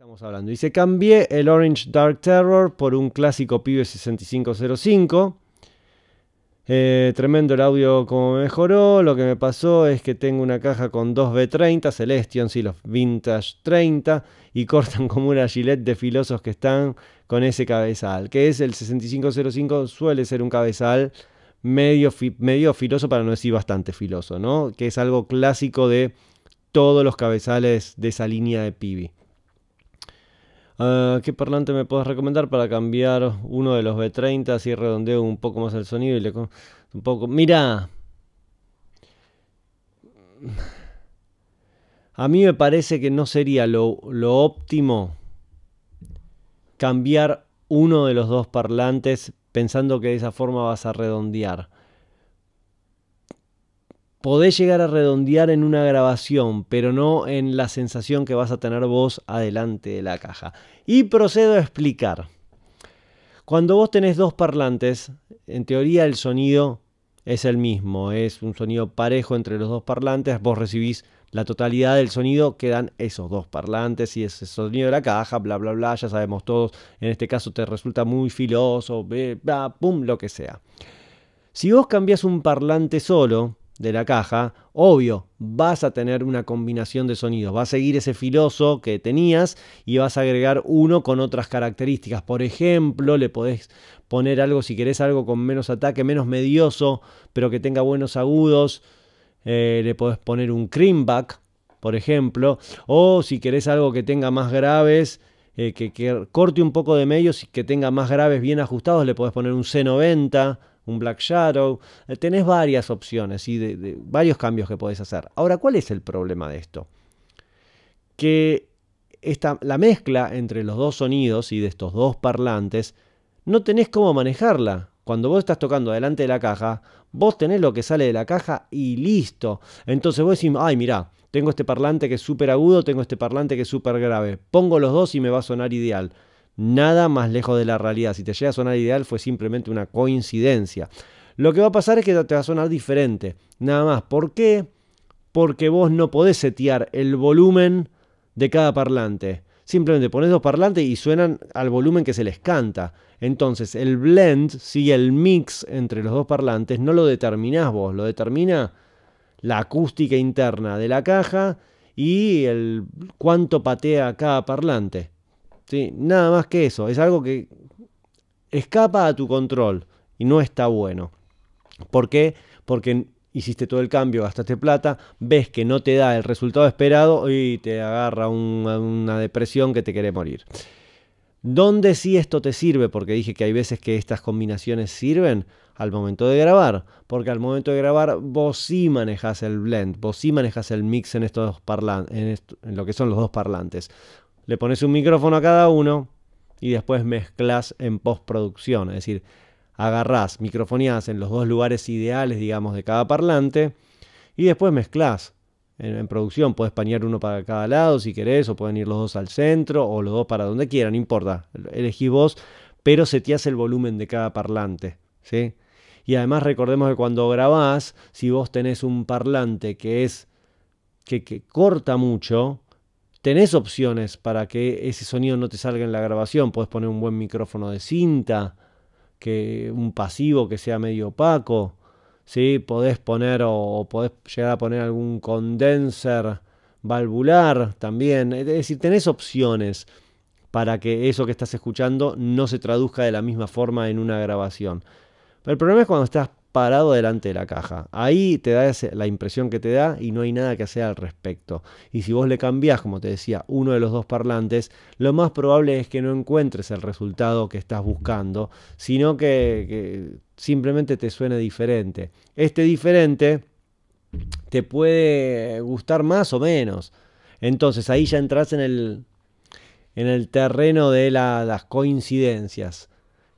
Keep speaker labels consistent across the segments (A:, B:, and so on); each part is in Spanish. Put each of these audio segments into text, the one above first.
A: Estamos hablando. Y se cambié el Orange Dark Terror por un clásico Pibe 6505. Eh, tremendo el audio como mejoró. Lo que me pasó es que tengo una caja con 2 B30, Celestion, sí, los Vintage 30, y cortan como una gilet de filosos que están con ese cabezal, que es el 6505, suele ser un cabezal medio, medio filoso, para no decir bastante filoso, ¿no? Que es algo clásico de todos los cabezales de esa línea de PIBE. Ah, ¿Qué parlante me puedes recomendar para cambiar uno de los B30? Así redondeo un poco más el sonido y le un poco. Mira, a mí me parece que no sería lo, lo óptimo cambiar uno de los dos parlantes pensando que de esa forma vas a redondear podés llegar a redondear en una grabación, pero no en la sensación que vas a tener vos adelante de la caja. Y procedo a explicar. Cuando vos tenés dos parlantes, en teoría el sonido es el mismo, es un sonido parejo entre los dos parlantes, vos recibís la totalidad del sonido, que dan esos dos parlantes y ese sonido de la caja, bla, bla, bla, ya sabemos todos, en este caso te resulta muy filoso, bla, pum, lo que sea. Si vos cambias un parlante solo, de la caja, obvio, vas a tener una combinación de sonidos, va a seguir ese filoso que tenías y vas a agregar uno con otras características. Por ejemplo, le podés poner algo, si querés algo con menos ataque, menos medioso, pero que tenga buenos agudos, eh, le podés poner un back por ejemplo, o si querés algo que tenga más graves, eh, que, que, corte un poco de medios y que tenga más graves bien ajustados, le podés poner un C90 un Black Shadow. Eh, tenés varias opciones y de, varios cambios que podés hacer. Ahora, ¿cuál es el problema de esto? Que la mezcla entre los dos sonidos y de estos dos parlantes, no tenés cómo manejarla. Cuando vos estás tocando delante de la caja, vos tenés lo que sale de la caja y listo. Entonces vos decís, ay, mira, tengo este parlante que es súper agudo, tengo este parlante que es súper grave. Pongo los dos y me va a sonar ideal. Nada más lejos de la realidad. Si te llega a sonar ideal fue simplemente una coincidencia. Lo que va a pasar es que te va a sonar diferente. Nada más. ¿Por qué? Porque vos no podés setear el volumen de cada parlante. Simplemente pones dos parlantes y suenan al volumen que se les canta. Entonces, el blend, si el mix entre los dos parlantes, no lo determinás vos, lo determina la acústica interna de la caja y el cuánto patea cada parlante. Nada más que eso, es algo que escapa a tu control y no está bueno. ¿Por qué? Porque hiciste todo el cambio, gastaste plata, ves que no te da el resultado esperado y te agarra una depresión que te quiere morir. ¿Dónde sí esto te sirve? Porque dije que hay veces que estas combinaciones sirven al momento de grabar, porque al momento de grabar vos sí manejas el blend, vos sí manejas el mix en, estos en lo que son los dos parlantes le pones un micrófono a cada uno y después mezclas en postproducción. Es decir, agarrás, microfonías en los dos lugares ideales, digamos, de cada parlante y después mezclas. En, producción puedes pañar uno para cada lado si querés, o pueden ir los dos al centro, o los dos para donde quieran, no importa. Elegís vos, pero se el volumen de cada parlante. ¿sí? Y además recordemos que cuando grabás, si vos tenés un parlante que es que corta mucho, tenés opciones para que ese sonido no te salga en la grabación. Podés poner un buen micrófono de cinta, que un pasivo que sea medio opaco. ¿sí? Podés poner o, podés llegar a poner algún condenser valvular también. Es decir, tenés opciones para que eso que estás escuchando no se traduzca de la misma forma en una grabación. Pero el problema es cuando estás parado delante de la caja. Ahí te da la impresión que te da y no hay nada que hacer al respecto. Y si vos le cambiás, como te decía, uno de los dos parlantes, lo más probable es que no encuentres el resultado que estás buscando, sino que, simplemente te suene diferente. Este diferente te puede gustar más o menos. Entonces ahí ya entras en el, en el terreno de las coincidencias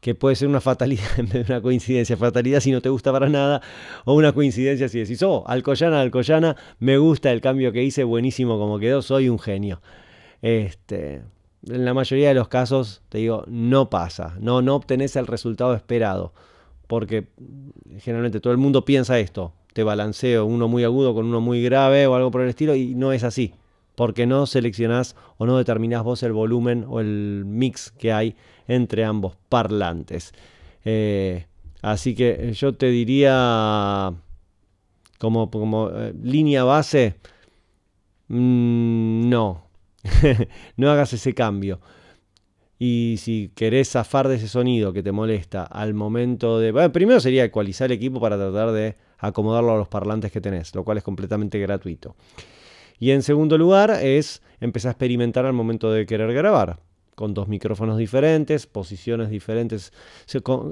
A: que puede ser una fatalidad en vez de una coincidencia. Fatalidad si no te gusta para nada, o una coincidencia si decís, oh, Alcoyana, Alcoyana, me gusta el cambio que hice, buenísimo como quedó, soy un genio. Este, en la mayoría de los casos, te digo, no pasa, no, no obtenés el resultado esperado, porque generalmente todo el mundo piensa esto, te balanceo uno muy agudo con uno muy grave o algo por el estilo, y no es así porque no seleccionás o no determinás vos el volumen o el mix que hay entre ambos parlantes. Eh, así que eh, yo te diría como, eh, línea base, mm, no, no hagas ese cambio. Y si querés zafar de ese sonido que te molesta al momento de... primero sería ecualizar el equipo para tratar de acomodarlo a los parlantes que tenés, lo cual es completamente gratuito. Y en segundo lugar es empezar a experimentar al momento de querer grabar con dos micrófonos diferentes, posiciones diferentes,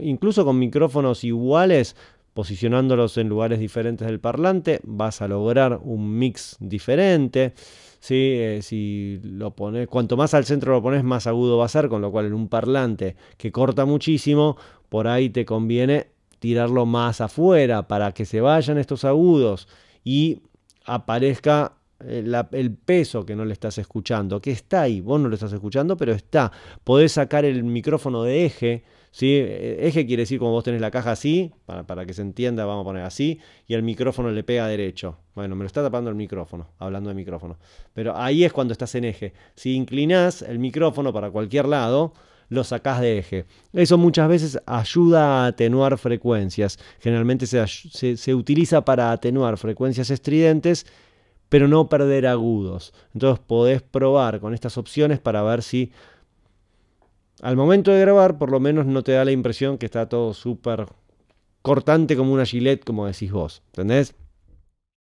A: incluso con micrófonos iguales, posicionándolos en lugares diferentes del parlante, vas a lograr un mix diferente. ¿sí? Eh, si lo pones, cuanto más al centro lo pones, más agudo va a ser, con lo cual en un parlante que corta muchísimo, por ahí te conviene tirarlo más afuera para que se vayan estos agudos y aparezca eh, el peso que no le estás escuchando, que está ahí, vos no lo estás escuchando, pero está. Podés sacar el micrófono de eje, si eh, Eje quiere decir como vos tenés la caja así, para, para que se entienda, vamos a poner así, y el micrófono le pega derecho. Bueno, me lo está tapando el micrófono, hablando de micrófono. Pero ahí es cuando estás en eje. Si inclinás el micrófono para cualquier lado, lo sacás de eje. Eso muchas veces ayuda a atenuar frecuencias. Generalmente se utiliza para atenuar frecuencias estridentes pero no perder agudos. Entonces podés probar con estas opciones para ver si al momento de grabar por lo menos no te da la impresión que está todo súper cortante como una gilet, como decís vos. ¿Entendés?